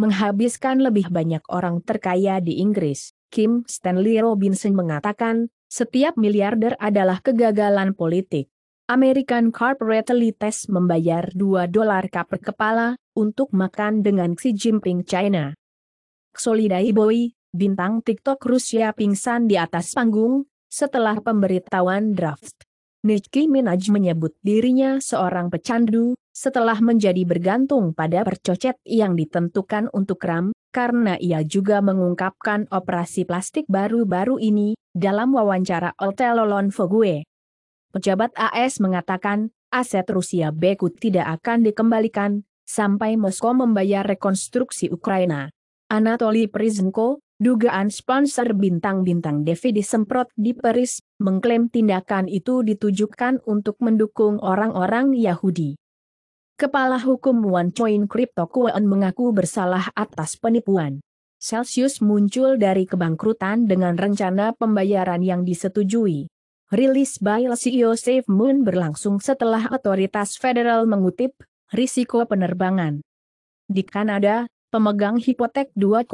menghabiskan lebih banyak orang terkaya di Inggris. Kim Stanley Robinson mengatakan, setiap miliarder adalah kegagalan politik. American Corporate Elites membayar 2 dolar per kepala untuk makan dengan Xi Jinping China. Solidai Boy, bintang TikTok Rusia pingsan di atas panggung setelah pemberitahuan draft. Nicki Minaj menyebut dirinya seorang pecandu, setelah menjadi bergantung pada percocet yang ditentukan untuk RAM, karena ia juga mengungkapkan operasi plastik baru-baru ini dalam wawancara Otelolon Fogue, Pejabat AS mengatakan, aset Rusia Beku tidak akan dikembalikan, sampai Moskow membayar rekonstruksi Ukraina. Anatoly Prizenko, dugaan sponsor bintang-bintang Devi disemprot di Paris, mengklaim tindakan itu ditujukan untuk mendukung orang-orang Yahudi. Kepala Hukum One Coin Crypto Kuan mengaku bersalah atas penipuan. Celsius muncul dari kebangkrutan dengan rencana pembayaran yang disetujui. Rilis by CEO Safe Moon berlangsung setelah otoritas federal mengutip risiko penerbangan. Di Kanada, pemegang hipotek 2,2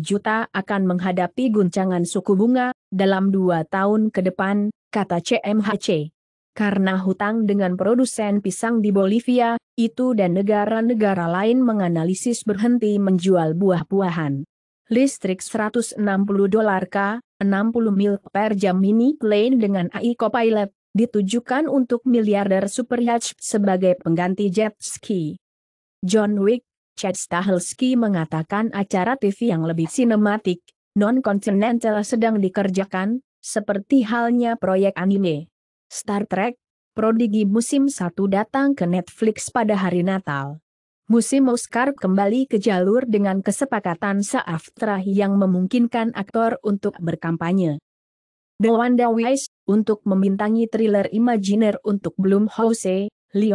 juta akan menghadapi guncangan suku bunga dalam dua tahun ke depan, kata CMHC. Karena hutang dengan produsen pisang di Bolivia, itu dan negara-negara lain menganalisis berhenti menjual buah-buahan. Listrik 160 dolar K, 60 mil per jam mini plane dengan AI Copilot, ditujukan untuk miliarder super yacht sebagai pengganti jet ski. John Wick, Chad Stahelski mengatakan acara TV yang lebih sinematik, non-continental sedang dikerjakan, seperti halnya proyek anime. Star Trek, prodigi musim 1 datang ke Netflix pada hari Natal. Musim Oscar kembali ke jalur dengan kesepakatan seaftra yang memungkinkan aktor untuk berkampanye. The Wanda Wise, untuk membintangi thriller Imaginer untuk Bloom House, Leon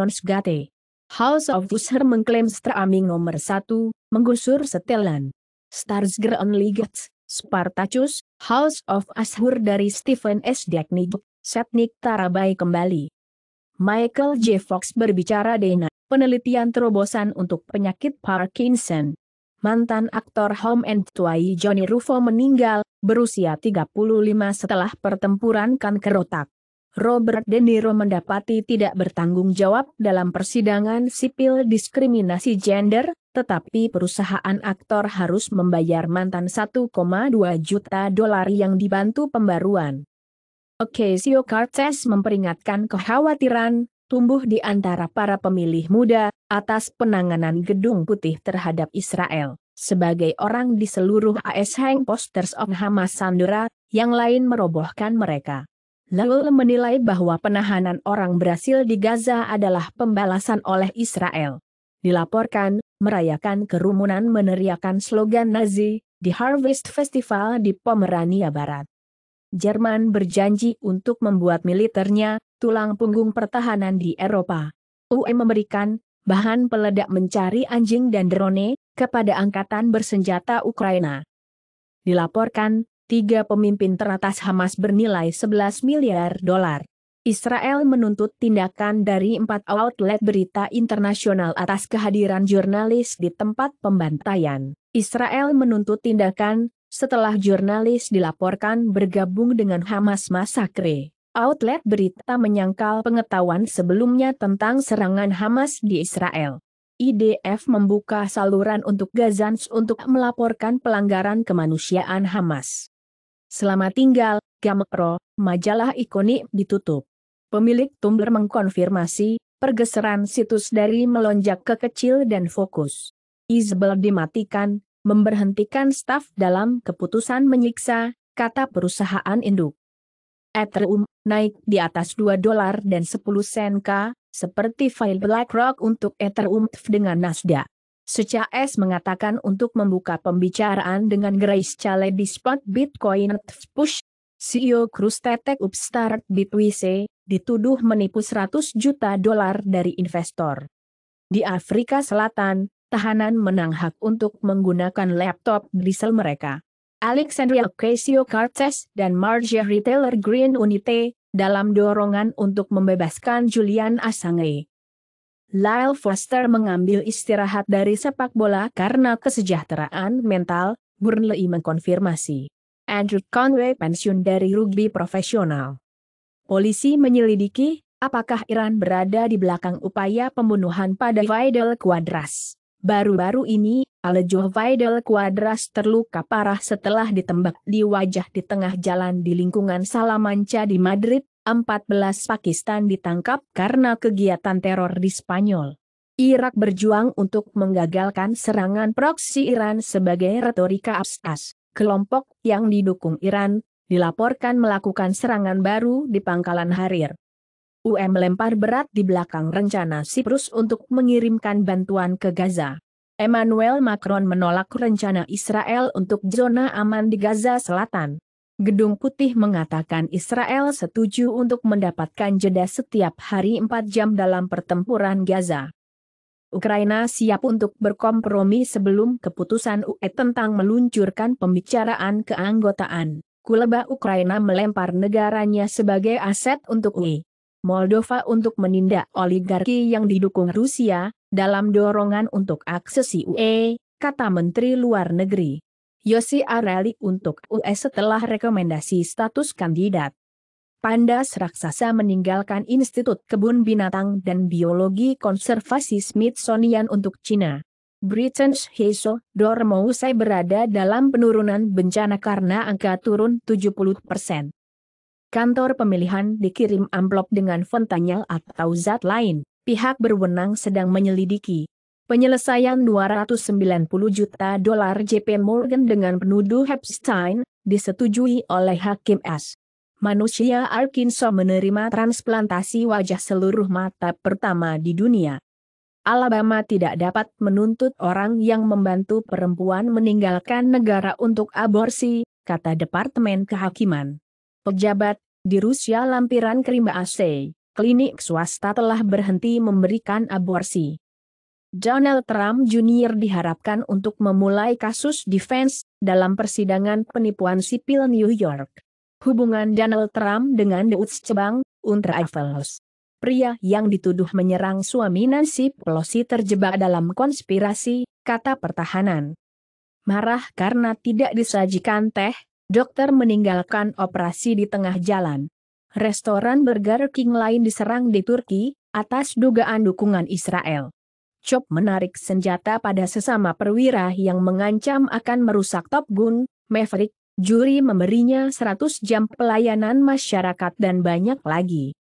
Lionsgate. House of Usher mengklaim streaming nomor satu, menggusur setelan. Stars Only Gets, Spartacus, House of Ashur dari Stephen S. Dagny Setnik Tarabai kembali. Michael J. Fox berbicara Dana, penelitian terobosan untuk penyakit Parkinson. Mantan aktor Home and Twai Johnny Ruffo meninggal, berusia 35 setelah pertempuran kanker otak. Robert De Niro mendapati tidak bertanggung jawab dalam persidangan sipil diskriminasi gender, tetapi perusahaan aktor harus membayar mantan 1,2 juta dolar yang dibantu pembaruan. Ocasio Cortez memperingatkan kekhawatiran tumbuh di antara para pemilih muda atas penanganan Gedung Putih terhadap Israel. Sebagai orang di seluruh AS Hang Posters of Hamas Sandura, yang lain merobohkan mereka. Lalu menilai bahwa penahanan orang berhasil di Gaza adalah pembalasan oleh Israel. Dilaporkan, merayakan kerumunan meneriakan slogan Nazi di Harvest Festival di Pomerania Barat. Jerman berjanji untuk membuat militernya tulang punggung pertahanan di Eropa. UE memberikan bahan peledak mencari anjing dan drone kepada angkatan bersenjata Ukraina. Dilaporkan, tiga pemimpin teratas Hamas bernilai 11 miliar dolar. Israel menuntut tindakan dari empat outlet berita internasional atas kehadiran jurnalis di tempat pembantaian. Israel menuntut tindakan setelah jurnalis dilaporkan bergabung dengan Hamas Masakre. Outlet berita menyangkal pengetahuan sebelumnya tentang serangan Hamas di Israel. IDF membuka saluran untuk Gazans untuk melaporkan pelanggaran kemanusiaan Hamas. Selama tinggal, Gamekro, majalah ikonik ditutup. Pemilik Tumblr mengkonfirmasi, pergeseran situs dari melonjak ke kecil dan fokus. Isabel dimatikan, memberhentikan staf dalam keputusan menyiksa, kata perusahaan induk. Ethereum naik di atas 2 dolar dan 10 sen K, seperti file BlackRock untuk Ethereum dengan Nasdaq. Seca S mengatakan untuk membuka pembicaraan dengan Grace Chale di spot Bitcoin push. CEO Cruz Tetek Upstart Bitwise dituduh menipu 100 juta dolar dari investor. Di Afrika Selatan, tahanan menang hak untuk menggunakan laptop di sel mereka. Alexandria Ocasio-Cortez dan Marjorie Taylor Greene Unite, dalam dorongan untuk membebaskan Julian Assange. Lyle Foster mengambil istirahat dari sepak bola karena kesejahteraan mental, Burnley mengkonfirmasi. Andrew Conway pensiun dari rugby profesional. Polisi menyelidiki apakah Iran berada di belakang upaya pembunuhan pada Vidal Quadras. Baru-baru ini, Alejo Vidal Quadras terluka parah setelah ditembak di wajah di tengah jalan di lingkungan Salamanca di Madrid, 14 Pakistan ditangkap karena kegiatan teror di Spanyol. Irak berjuang untuk menggagalkan serangan proksi Iran sebagai retorika abstas. Kelompok yang didukung Iran, dilaporkan melakukan serangan baru di pangkalan Harir. UM melempar berat di belakang rencana Siprus untuk mengirimkan bantuan ke Gaza. Emmanuel Macron menolak rencana Israel untuk zona aman di Gaza Selatan. Gedung Putih mengatakan Israel setuju untuk mendapatkan jeda setiap hari 4 jam dalam pertempuran Gaza. Ukraina siap untuk berkompromi sebelum keputusan UE tentang meluncurkan pembicaraan keanggotaan. Kuleba Ukraina melempar negaranya sebagai aset untuk UE. Moldova untuk menindak oligarki yang didukung Rusia, dalam dorongan untuk aksesi UE, kata Menteri Luar Negeri. Yosi Areli untuk UE setelah rekomendasi status kandidat. Pandas raksasa meninggalkan Institut Kebun Binatang dan Biologi Konservasi Smithsonian untuk Cina. Britain's Heiso Dormousai berada dalam penurunan bencana karena angka turun 70 persen. Kantor pemilihan dikirim amplop dengan fontanyal atau zat lain. Pihak berwenang sedang menyelidiki. Penyelesaian 290 juta dolar JP Morgan dengan penuduh Epstein disetujui oleh Hakim S. Manusia Arkansas menerima transplantasi wajah seluruh mata pertama di dunia. Alabama tidak dapat menuntut orang yang membantu perempuan meninggalkan negara untuk aborsi, kata Departemen Kehakiman pejabat, di Rusia lampiran krimba AC, klinik swasta telah berhenti memberikan aborsi. Donald Trump Jr. diharapkan untuk memulai kasus defense dalam persidangan penipuan sipil New York. Hubungan Donald Trump dengan Deutsche Bank, Eiffels. Pria yang dituduh menyerang suami Nancy Pelosi terjebak dalam konspirasi, kata pertahanan. Marah karena tidak disajikan teh, Dokter meninggalkan operasi di tengah jalan. Restoran Burger King lain diserang di Turki, atas dugaan dukungan Israel. Chop menarik senjata pada sesama perwira yang mengancam akan merusak Top Gun, Maverick, juri memberinya 100 jam pelayanan masyarakat dan banyak lagi.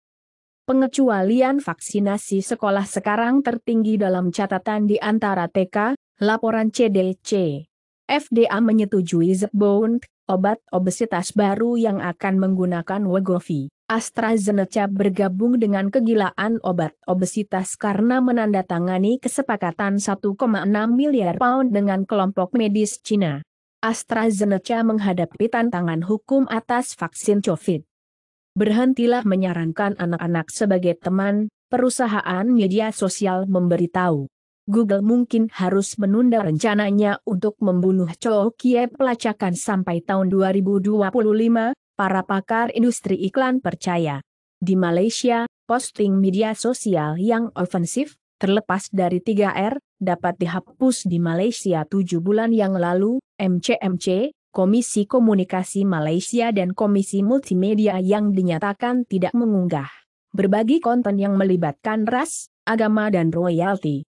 Pengecualian vaksinasi sekolah sekarang tertinggi dalam catatan di antara TK, laporan CDC. FDA menyetujui Zebound, obat obesitas baru yang akan menggunakan Wegovy. AstraZeneca bergabung dengan kegilaan obat obesitas karena menandatangani kesepakatan 1,6 miliar pound dengan kelompok medis Cina. AstraZeneca menghadapi tantangan hukum atas vaksin COVID. Berhentilah menyarankan anak-anak sebagai teman, perusahaan media sosial memberitahu. Google mungkin harus menunda rencananya untuk membunuh Cho Kie pelacakan sampai tahun 2025, para pakar industri iklan percaya. Di Malaysia, posting media sosial yang ofensif, terlepas dari 3R, dapat dihapus di Malaysia tujuh bulan yang lalu, MCMC, Komisi Komunikasi Malaysia dan Komisi Multimedia yang dinyatakan tidak mengunggah berbagi konten yang melibatkan ras, agama dan royalti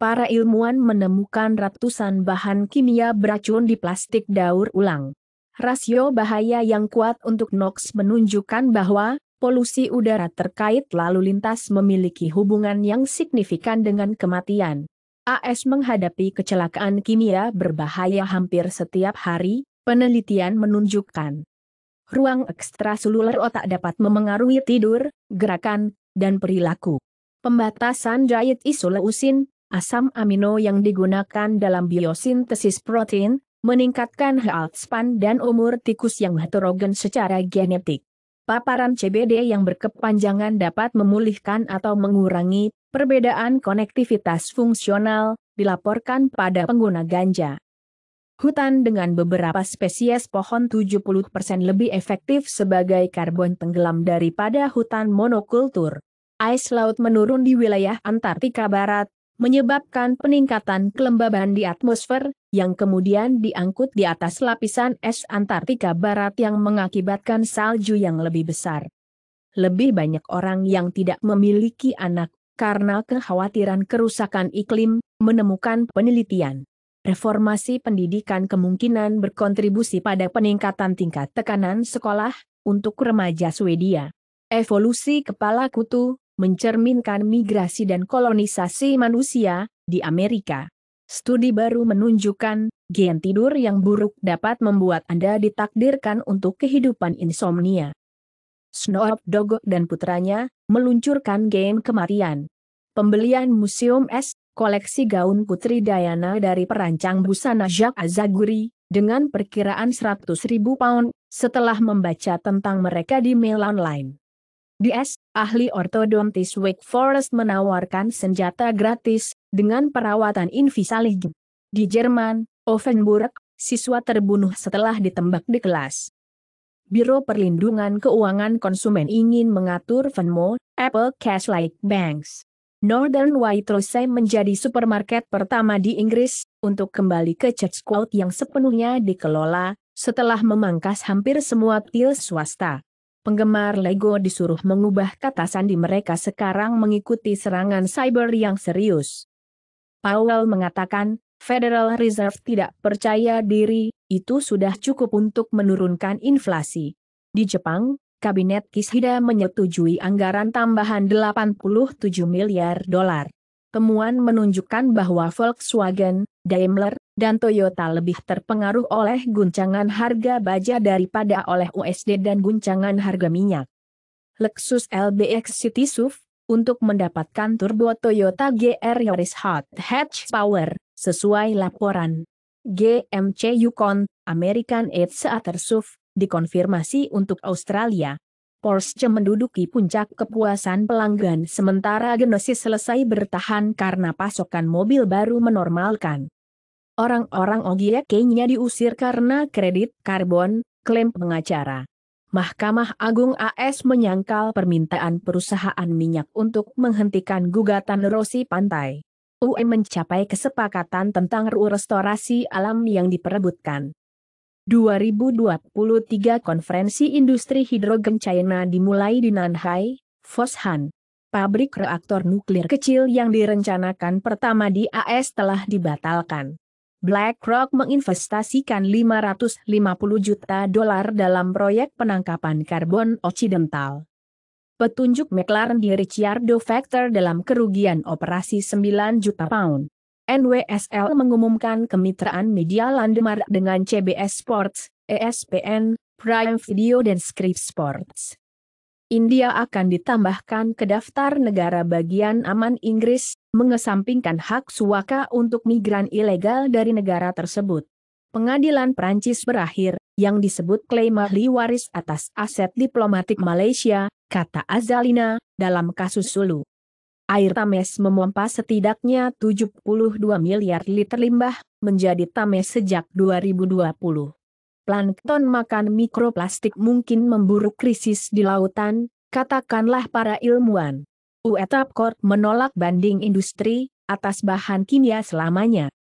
para ilmuwan menemukan ratusan bahan kimia beracun di plastik daur ulang. Rasio bahaya yang kuat untuk NOx menunjukkan bahwa polusi udara terkait lalu lintas memiliki hubungan yang signifikan dengan kematian. AS menghadapi kecelakaan kimia berbahaya hampir setiap hari, penelitian menunjukkan. Ruang seluler otak dapat memengaruhi tidur, gerakan, dan perilaku. Pembatasan diet isoleusin, asam amino yang digunakan dalam biosintesis protein, meningkatkan span dan umur tikus yang heterogen secara genetik. Paparan CBD yang berkepanjangan dapat memulihkan atau mengurangi perbedaan konektivitas fungsional, dilaporkan pada pengguna ganja. Hutan dengan beberapa spesies pohon 70% lebih efektif sebagai karbon tenggelam daripada hutan monokultur. Ais laut menurun di wilayah Antartika Barat, menyebabkan peningkatan kelembaban di atmosfer, yang kemudian diangkut di atas lapisan es Antartika Barat yang mengakibatkan salju yang lebih besar. Lebih banyak orang yang tidak memiliki anak karena kekhawatiran kerusakan iklim, menemukan penelitian. Reformasi pendidikan kemungkinan berkontribusi pada peningkatan tingkat tekanan sekolah untuk remaja Swedia. Evolusi kepala kutu, mencerminkan migrasi dan kolonisasi manusia di Amerika. Studi baru menunjukkan, gen tidur yang buruk dapat membuat Anda ditakdirkan untuk kehidupan insomnia. Snoop Dogg dan putranya meluncurkan gen kematian. Pembelian Museum S, koleksi gaun Putri Diana dari perancang busana Jacques Azaguri, dengan perkiraan 100 ribu pound, setelah membaca tentang mereka di mail online. DS, ahli ortodontis Wake Forest menawarkan senjata gratis dengan perawatan invisalign. Di Jerman, Offenburg, siswa terbunuh setelah ditembak di kelas. Biro Perlindungan Keuangan Konsumen ingin mengatur Venmo, Apple Cash-like banks. Northern White Rose menjadi supermarket pertama di Inggris untuk kembali ke Church Quote yang sepenuhnya dikelola setelah memangkas hampir semua til swasta penggemar LEGO disuruh mengubah kata sandi mereka sekarang mengikuti serangan cyber yang serius. Powell mengatakan, Federal Reserve tidak percaya diri, itu sudah cukup untuk menurunkan inflasi. Di Jepang, Kabinet Kishida menyetujui anggaran tambahan 87 miliar dolar. Temuan menunjukkan bahwa Volkswagen, Daimler, dan Toyota lebih terpengaruh oleh guncangan harga baja daripada oleh USD dan guncangan harga minyak. Lexus LBX City SUV, untuk mendapatkan turbo Toyota GR Yaris Hot Hatch Power, sesuai laporan. GMC Yukon, American seater SUV, dikonfirmasi untuk Australia. Porsche menduduki puncak kepuasan pelanggan sementara Genesis selesai bertahan karena pasokan mobil baru menormalkan. Orang-orang Ogiek nya diusir karena kredit karbon, klaim pengacara. Mahkamah Agung AS menyangkal permintaan perusahaan minyak untuk menghentikan gugatan erosi Pantai. UE mencapai kesepakatan tentang RUU restorasi alam yang diperebutkan. 2023 Konferensi Industri Hidrogen China dimulai di Nanhai, Foshan. Pabrik reaktor nuklir kecil yang direncanakan pertama di AS telah dibatalkan. BlackRock menginvestasikan 550 juta dolar dalam proyek penangkapan karbon Occidental. Petunjuk McLaren di Ricciardo Factor dalam kerugian operasi 9 juta pound. NWSL mengumumkan kemitraan media Landmark dengan CBS Sports, ESPN, Prime Video dan Scripps Sports. India akan ditambahkan ke daftar negara bagian aman Inggris, mengesampingkan hak suaka untuk migran ilegal dari negara tersebut. Pengadilan Prancis berakhir, yang disebut klaim ahli waris atas aset diplomatik Malaysia, kata Azalina, dalam kasus Sulu. Air Tames memompa setidaknya 72 miliar liter limbah, menjadi Tames sejak 2020 plankton makan mikroplastik mungkin memburu krisis di lautan, katakanlah para ilmuwan. UETAP Court menolak banding industri atas bahan kimia selamanya.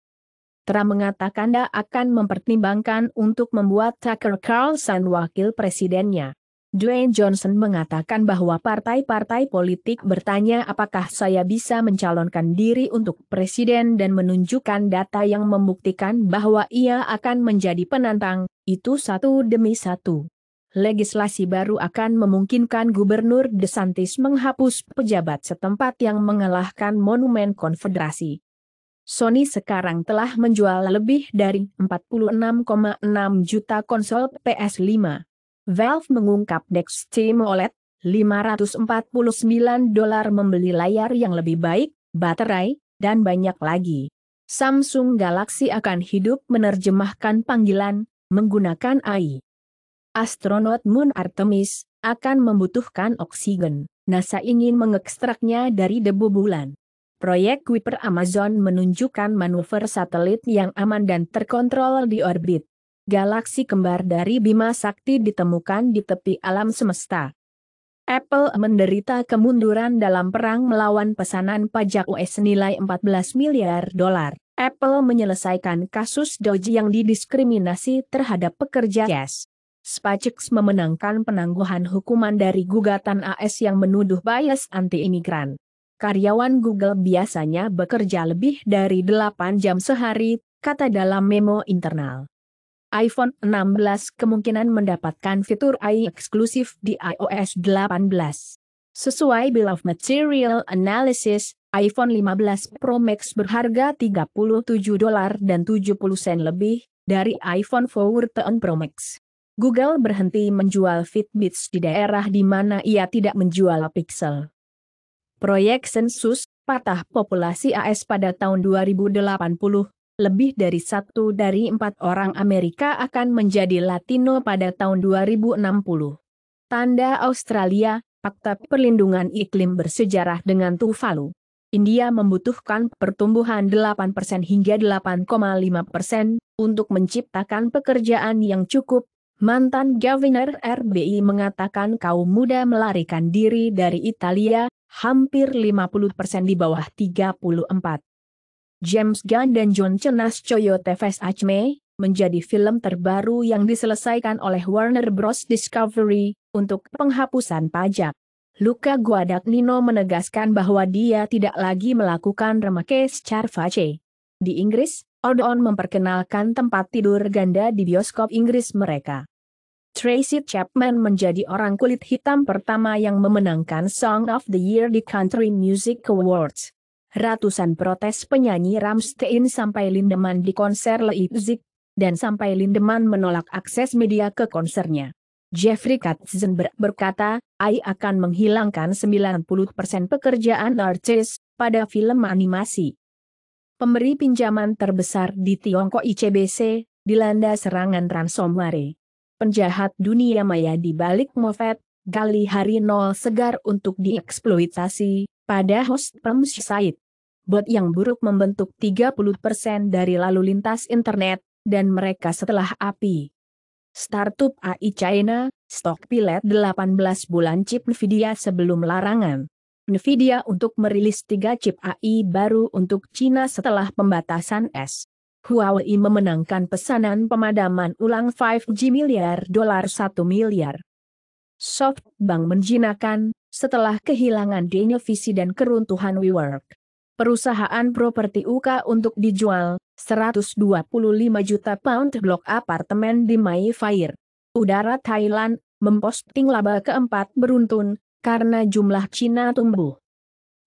Trump mengatakan dia akan mempertimbangkan untuk membuat Tucker Carlson wakil presidennya. Dwayne Johnson mengatakan bahwa partai-partai politik bertanya apakah saya bisa mencalonkan diri untuk presiden dan menunjukkan data yang membuktikan bahwa ia akan menjadi penantang, itu satu demi satu. Legislasi baru akan memungkinkan Gubernur DeSantis menghapus pejabat setempat yang mengalahkan Monumen Konfederasi. Sony sekarang telah menjual lebih dari 46,6 juta konsol PS5. Valve mengungkap Dex Team OLED, 549 dolar membeli layar yang lebih baik, baterai, dan banyak lagi. Samsung Galaxy akan hidup menerjemahkan panggilan, menggunakan AI. Astronot Moon Artemis akan membutuhkan oksigen. NASA ingin mengekstraknya dari debu bulan. Proyek Kuiper Amazon menunjukkan manuver satelit yang aman dan terkontrol di orbit galaksi kembar dari Bima Sakti ditemukan di tepi alam semesta. Apple menderita kemunduran dalam perang melawan pesanan pajak US senilai 14 miliar dolar. Apple menyelesaikan kasus Doji yang didiskriminasi terhadap pekerja Yes. Spacex memenangkan penangguhan hukuman dari gugatan AS yang menuduh bias anti-imigran. Karyawan Google biasanya bekerja lebih dari 8 jam sehari, kata dalam memo internal iPhone 16 kemungkinan mendapatkan fitur AI eksklusif di iOS 18. Sesuai Bill of Material Analysis, iPhone 15 Pro Max berharga 37 dolar dan 70 sen lebih dari iPhone 14 Pro Max. Google berhenti menjual Fitbits di daerah di mana ia tidak menjual Pixel. Proyek sensus patah populasi AS pada tahun 2080 lebih dari satu dari empat orang Amerika akan menjadi Latino pada tahun 2060. Tanda Australia, Fakta Perlindungan Iklim bersejarah dengan Tuvalu. India membutuhkan pertumbuhan 8% hingga 8,5% untuk menciptakan pekerjaan yang cukup. Mantan Governor RBI mengatakan kaum muda melarikan diri dari Italia, hampir 50% di bawah 34 James Gunn dan John Cenas Choyo Tefes Achme, menjadi film terbaru yang diselesaikan oleh Warner Bros. Discovery untuk penghapusan pajak. Luca Guadagnino menegaskan bahwa dia tidak lagi melakukan remake Scarface. Di Inggris, Odeon memperkenalkan tempat tidur ganda di bioskop Inggris mereka. Tracy Chapman menjadi orang kulit hitam pertama yang memenangkan Song of the Year di Country Music Awards. Ratusan protes penyanyi Ramstein sampai Lindeman di konser Leipzig, dan sampai Lindeman menolak akses media ke konsernya. Jeffrey Katzenberg berkata, AI akan menghilangkan 90% pekerjaan artis pada film animasi. Pemberi pinjaman terbesar di Tiongkok ICBC, dilanda serangan ransomware. Penjahat dunia maya di balik Moffat, gali hari nol segar untuk dieksploitasi, pada host Pems Said. Bot yang buruk membentuk 30% dari lalu lintas internet, dan mereka setelah api. Startup AI China, stok pilet 18 bulan chip NVIDIA sebelum larangan. NVIDIA untuk merilis 3 chip AI baru untuk China setelah pembatasan S. Huawei memenangkan pesanan pemadaman ulang 5G miliar dolar 1 miliar. SoftBank menjinakan setelah kehilangan Denevisi dan keruntuhan WeWork. Perusahaan properti UK untuk dijual, 125 juta pound blok apartemen di Mayfair. Udara Thailand, memposting laba keempat beruntun, karena jumlah Cina tumbuh.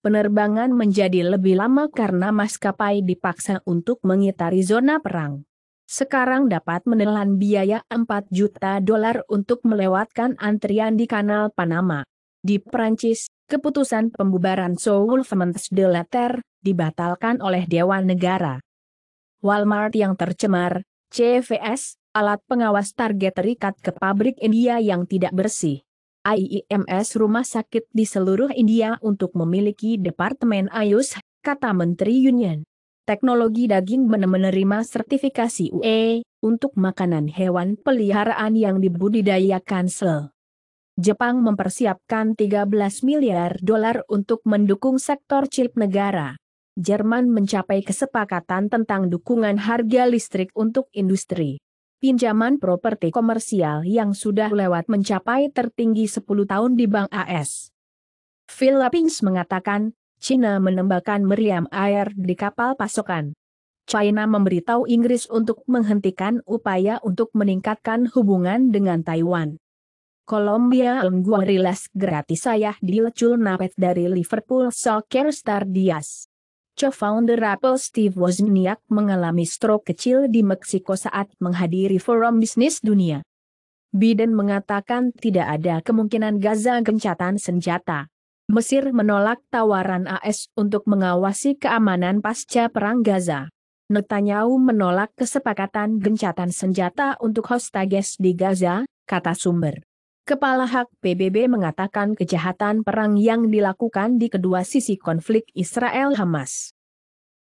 Penerbangan menjadi lebih lama karena maskapai dipaksa untuk mengitari zona perang sekarang dapat menelan biaya 4 juta dolar untuk melewatkan antrian di kanal Panama. Di Perancis, keputusan pembubaran Soul Femmes de Letter dibatalkan oleh Dewan Negara. Walmart yang tercemar, CVS, alat pengawas target terikat ke pabrik India yang tidak bersih. IIMS e rumah sakit di seluruh India untuk memiliki Departemen Ayus, kata Menteri Union. Teknologi daging benar menerima sertifikasi UE untuk makanan hewan peliharaan yang dibudidayakan sel. Jepang mempersiapkan 13 miliar dolar untuk mendukung sektor chip negara. Jerman mencapai kesepakatan tentang dukungan harga listrik untuk industri. Pinjaman properti komersial yang sudah lewat mencapai tertinggi 10 tahun di Bank AS. Philippines mengatakan, China menembakkan meriam air di kapal pasokan. China memberitahu Inggris untuk menghentikan upaya untuk meningkatkan hubungan dengan Taiwan. Columbia Unguarilas gratis saya dilecul napet dari Liverpool soccer star Diaz. Co-founder Apple Steve Wozniak mengalami stroke kecil di Meksiko saat menghadiri forum bisnis dunia. Biden mengatakan tidak ada kemungkinan Gaza gencatan senjata. Mesir menolak tawaran AS untuk mengawasi keamanan pasca perang Gaza. Netanyahu menolak kesepakatan gencatan senjata untuk hostages di Gaza, kata sumber. Kepala Hak PBB mengatakan kejahatan perang yang dilakukan di kedua sisi konflik Israel-Hamas